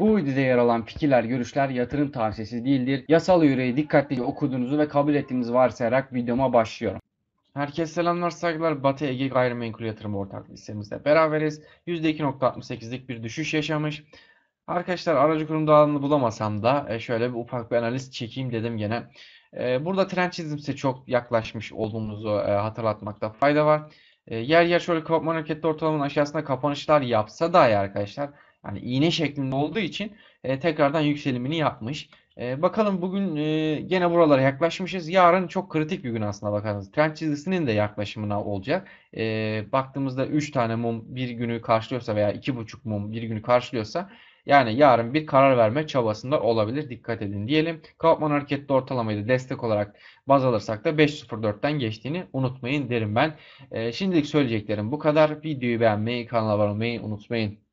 Bu videoda yer alan fikirler, görüşler yatırım tavsiyesi değildir. Yasal yüreği dikkatlice okuduğunuzu ve kabul ettiğinizi varsayarak videoma başlıyorum. Herkese selamlar saygılar. Batı Ege Gayrimenkul Yatırım Ortaklığı listemizde beraberiz. %2.68'lik bir düşüş yaşamış. Arkadaşlar aracı kurum dağılımını bulamasam da e, şöyle bir ufak bir analiz çekeyim dedim gene. E, burada trend çizimse çok yaklaşmış olduğumuzu e, hatırlatmakta fayda var. Yer yer şöyle kapatma hareketli ortalamanın aşağısında kapanışlar yapsa dahi arkadaşlar yani iğne şeklinde olduğu için e, tekrardan yükselimini yapmış. E, bakalım bugün e, gene buralara yaklaşmışız. Yarın çok kritik bir gün aslında bakarsanız. Trend çizgisinin de yaklaşımına olacak. E, baktığımızda 3 tane mum bir günü karşılıyorsa veya 2,5 mum bir günü karşılıyorsa yani yarın bir karar verme çabasında olabilir. Dikkat edin diyelim. Kaufman hareketli ortalamayı da destek olarak baz alırsak da 5.04'ten geçtiğini unutmayın derim ben. E, şimdilik söyleyeceklerim bu kadar. Videoyu beğenmeyi, kanala abone olmayı unutmayın.